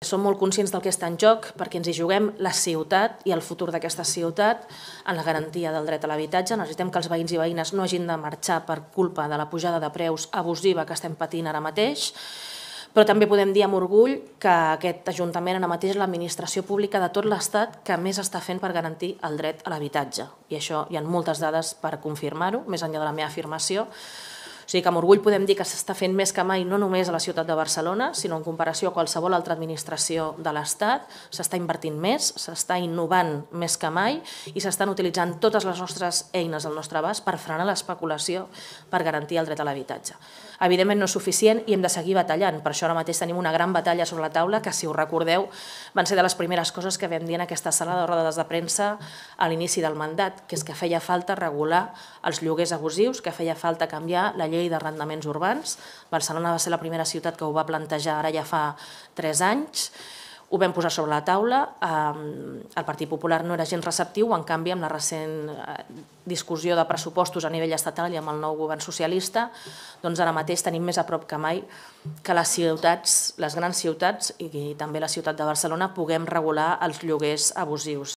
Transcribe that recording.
Som molt conscients del que està en joc perquè ens hi juguem la ciutat i el futur d'aquesta ciutat en la garantia del dret a l'habitatge. Necessitem que els veïns i veïnes no hagin de marxar per culpa de la pujada de preus abusiva que estem patint ara mateix però també podem dir amb orgull que aquest Ajuntament ara mateix és l'administració pública de tot l'Estat que més està fent per garantir el dret a l'habitatge. I això hi ha moltes dades per confirmar-ho, més enllà de la meva afirmació, sigui que amb orgull podem dir que s'està fent més que mai no només a la ciutat de Barcelona, sinó en comparació a qualsevol altra administració de l'Estat, s'està invertint més, s'està innovant més que mai i s'estan utilitzant totes les nostres eines al nostre abast per frenar l'especulació, per garantir el dret a l'habitatge. Evidentment no és suficient i hem de seguir batallant, per això ara mateix tenim una gran batalla sobre la taula que, si us recordeu, van ser de les primeres coses que vam dir en aquesta sala de rodades de premsa a l'inici del mandat, que és que feia falta regular els lloguers abusius, que feia falta canviar la llei llei d'arrendaments urbans. Barcelona va ser la primera ciutat que ho va plantejar ara ja fa tres anys. Ho vam posar sobre la taula, el Partit Popular no era gens receptiu, en canvi amb la recent eh, discussió de pressupostos a nivell estatal i amb el nou govern socialista, doncs ara mateix tenim més a prop que mai que les ciutats, les grans ciutats i també la ciutat de Barcelona puguem regular els lloguers abusius.